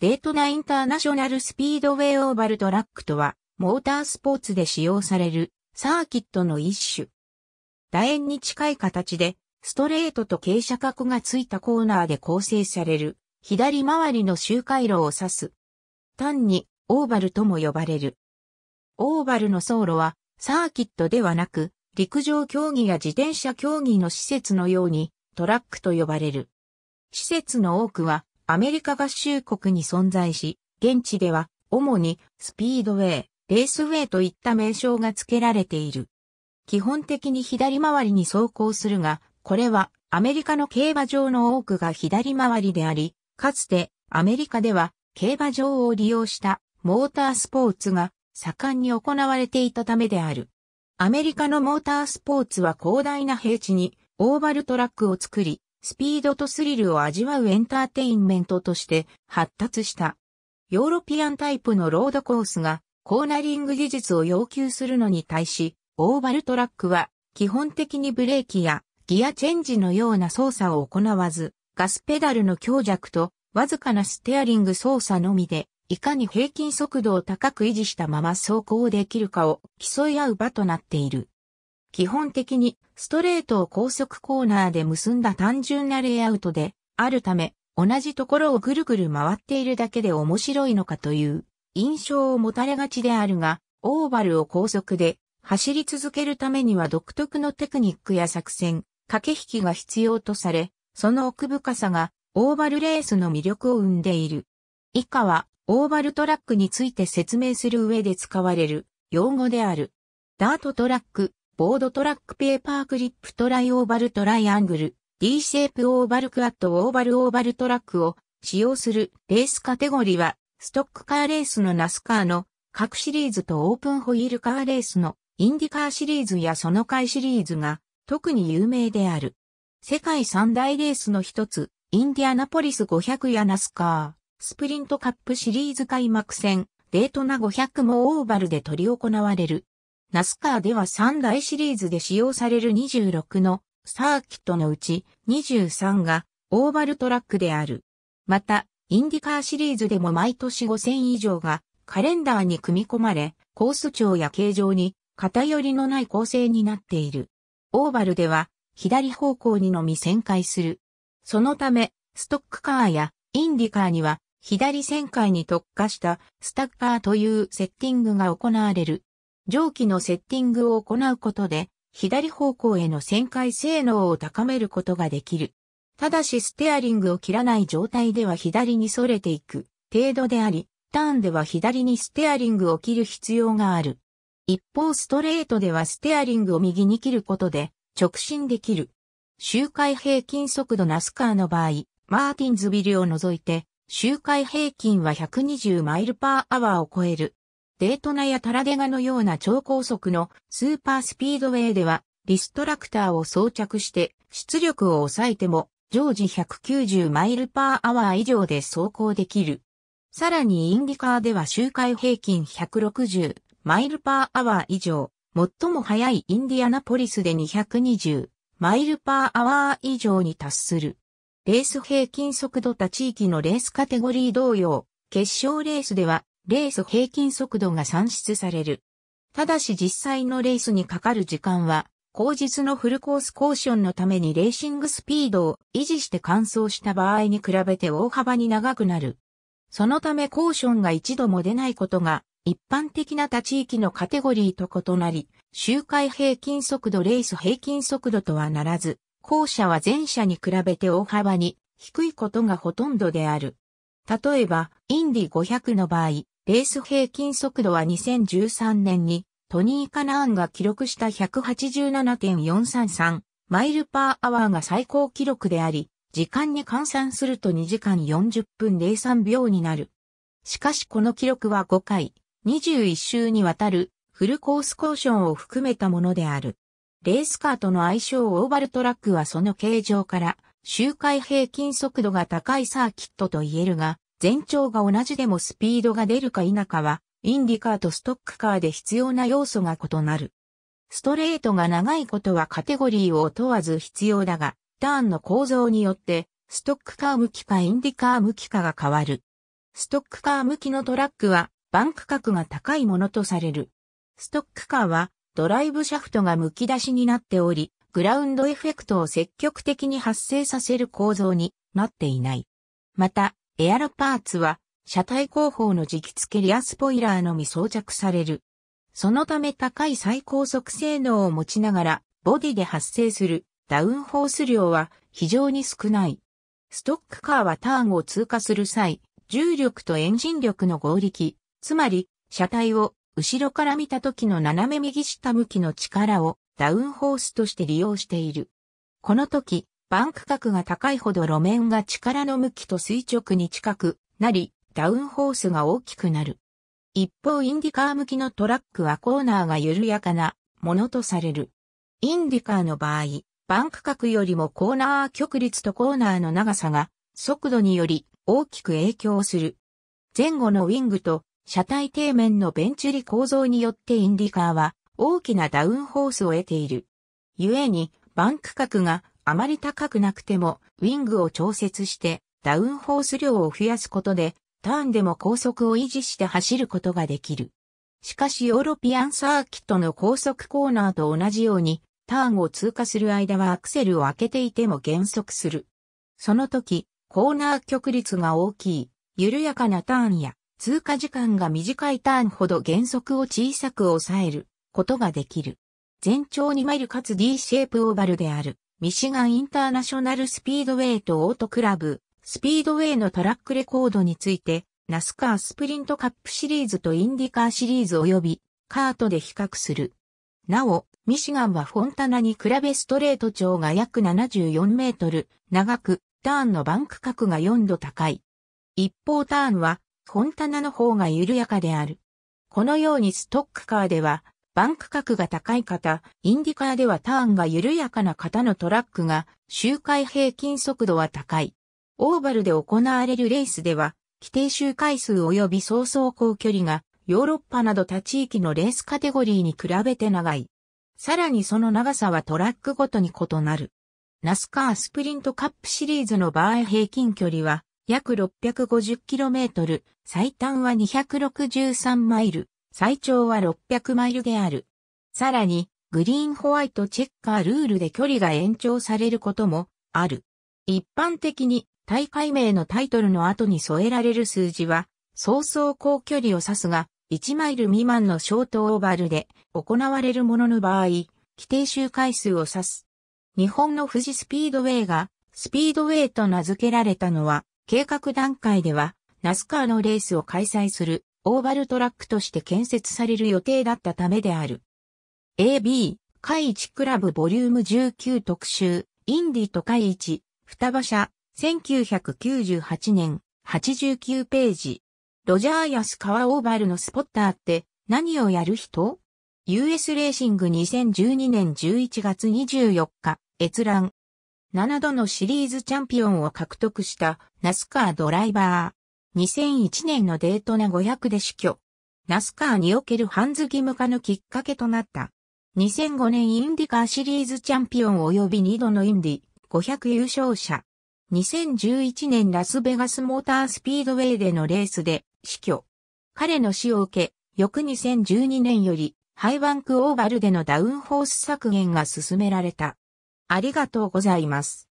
デートナインターナショナルスピードウェイオーバルトラックとは、モータースポーツで使用されるサーキットの一種。楕円に近い形で、ストレートと傾斜角がついたコーナーで構成される、左回りの周回路を指す。単に、オーバルとも呼ばれる。オーバルの走路は、サーキットではなく、陸上競技や自転車競技の施設のように、トラックと呼ばれる。施設の多くは、アメリカ合衆国に存在し、現地では主にスピードウェイ、レースウェイといった名称が付けられている。基本的に左回りに走行するが、これはアメリカの競馬場の多くが左回りであり、かつてアメリカでは競馬場を利用したモータースポーツが盛んに行われていたためである。アメリカのモータースポーツは広大な平地にオーバルトラックを作り、スピードとスリルを味わうエンターテインメントとして発達した。ヨーロピアンタイプのロードコースがコーナリング技術を要求するのに対し、オーバルトラックは基本的にブレーキやギアチェンジのような操作を行わず、ガスペダルの強弱とわずかなステアリング操作のみで、いかに平均速度を高く維持したまま走行できるかを競い合う場となっている。基本的にストレートを高速コーナーで結んだ単純なレイアウトであるため、同じところをぐるぐる回っているだけで面白いのかという印象を持たれがちであるが、オーバルを高速で走り続けるためには独特のテクニックや作戦、駆け引きが必要とされ、その奥深さがオーバルレースの魅力を生んでいる。以下はオーバルトラックについて説明する上で使われる用語である。ダートトラック、ボードトラックペーパークリップトライオーバルトライアングル、D シェイプオーバルクアットオーバルオーバルトラックを使用するレースカテゴリは、ストックカーレースのナスカーの各シリーズとオープンホイールカーレースのインディカーシリーズやその回シリーズが特に有名である。世界三大レースの一つ、インディアナポリス500やナスカー、スプリントカップシリーズ開幕戦、デートナ500もオーバルで取り行われる。ナスカーでは3大シリーズで使用される26のサーキットのうち23がオーバルトラックである。また、インディカーシリーズでも毎年5000以上がカレンダーに組み込まれ、コース長や形状に偏りのない構成になっている。オーバルでは左方向にのみ旋回する。そのため、ストックカーやインディカーには左旋回に特化したスタッカーというセッティングが行われる。蒸気のセッティングを行うことで、左方向への旋回性能を高めることができる。ただしステアリングを切らない状態では左に逸れていく程度であり、ターンでは左にステアリングを切る必要がある。一方ストレートではステアリングを右に切ることで直進できる。周回平均速度ナスカーの場合、マーティンズビルを除いて、周回平均は120マイルパーアワーを超えるデートナやタラデガのような超高速のスーパースピードウェイでは、リストラクターを装着して出力を抑えても常時190マイルパーアワー以上で走行できる。さらにインディカーでは周回平均160マイルパーアワー以上、最も速いインディアナポリスで220マイルパーアワー以上に達する。レース平均速度他地域のレースカテゴリー同様、決勝レースではレース平均速度が算出される。ただし実際のレースにかかる時間は、後日のフルコースコーションのためにレーシングスピードを維持して完走した場合に比べて大幅に長くなる。そのためコーションが一度も出ないことが一般的な他地域のカテゴリーと異なり、周回平均速度レース平均速度とはならず、後者は前者に比べて大幅に低いことがほとんどである。例えば、インディ500の場合、レース平均速度は2013年にトニー・カナーンが記録した187.433マイルパーアワーが最高記録であり、時間に換算すると2時間40分03秒になる。しかしこの記録は5回、21周にわたるフルコースコーションを含めたものである。レースカーとの相性オーバルトラックはその形状から周回平均速度が高いサーキットと言えるが、全長が同じでもスピードが出るか否かは、インディカーとストックカーで必要な要素が異なる。ストレートが長いことはカテゴリーを問わず必要だが、ターンの構造によって、ストックカー向きかインディカー向きかが変わる。ストックカー向きのトラックは、バンク角が高いものとされる。ストックカーは、ドライブシャフトがむき出しになっており、グラウンドエフェクトを積極的に発生させる構造になっていない。また、エアロパーツは、車体後方の磁気付けリアスポイラーのみ装着される。そのため高い最高速性能を持ちながら、ボディで発生するダウンフォース量は非常に少ない。ストックカーはターンを通過する際、重力とエンジン力の合力、つまり、車体を後ろから見た時の斜め右下向きの力をダウンフォースとして利用している。この時、バン区画が高いほど路面が力の向きと垂直に近くなり、ダウンホースが大きくなる。一方インディカー向きのトラックはコーナーが緩やかなものとされる。インディカーの場合、バン区画よりもコーナー曲率とコーナーの長さが速度により大きく影響する。前後のウィングと車体底面のベンチュリ構造によってインディカーは大きなダウンホースを得ている。故に、バンク角があまり高くなくても、ウィングを調節して、ダウンフォース量を増やすことで、ターンでも高速を維持して走ることができる。しかしヨーロピアンサーキットの高速コーナーと同じように、ターンを通過する間はアクセルを開けていても減速する。その時、コーナー曲率が大きい、緩やかなターンや、通過時間が短いターンほど減速を小さく抑えることができる。全長2マイルかつ D シェイプオーバルである。ミシガンインターナショナルスピードウェイとオートクラブ、スピードウェイのトラックレコードについて、ナスカースプリントカップシリーズとインディカーシリーズ及び、カートで比較する。なお、ミシガンはフォンタナに比べストレート長が約74メートル、長く、ターンのバンク角が4度高い。一方ターンは、フォンタナの方が緩やかである。このようにストックカーでは、バンク角が高い方、インディカーではターンが緩やかな方のトラックが、周回平均速度は高い。オーバルで行われるレースでは、規定周回数及び総走行距離が、ヨーロッパなど他地域のレースカテゴリーに比べて長い。さらにその長さはトラックごとに異なる。ナスカースプリントカップシリーズの場合平均距離は約 650km、最短は263マイル、最長は600マイルである。さらに、グリーンホワイトチェッカールールで距離が延長されることもある。一般的に大会名のタイトルの後に添えられる数字は、早々高距離を指すが、1マイル未満のショートオーバルで行われるものの場合、規定周回数を指す。日本の富士スピードウェイがスピードウェイと名付けられたのは、計画段階では、ナスカーのレースを開催するオーバルトラックとして建設される予定だったためである。AB、海一クラブボリューム19特集、インディと海一、双葉車、1998年、89ページ。ロジャーカ川オーバルのスポッターって何をやる人 ?US レーシング2012年11月24日、閲覧。7度のシリーズチャンピオンを獲得したナスカードライバー。2001年のデートナ500で死去。ナスカーにおけるハンズ義務化のきっかけとなった。2005年インディカーシリーズチャンピオン及び2度のインディ500優勝者。2011年ラスベガスモータースピードウェイでのレースで死去。彼の死を受け、翌2012年よりハイバンクオーバルでのダウンホース削減が進められた。ありがとうございます。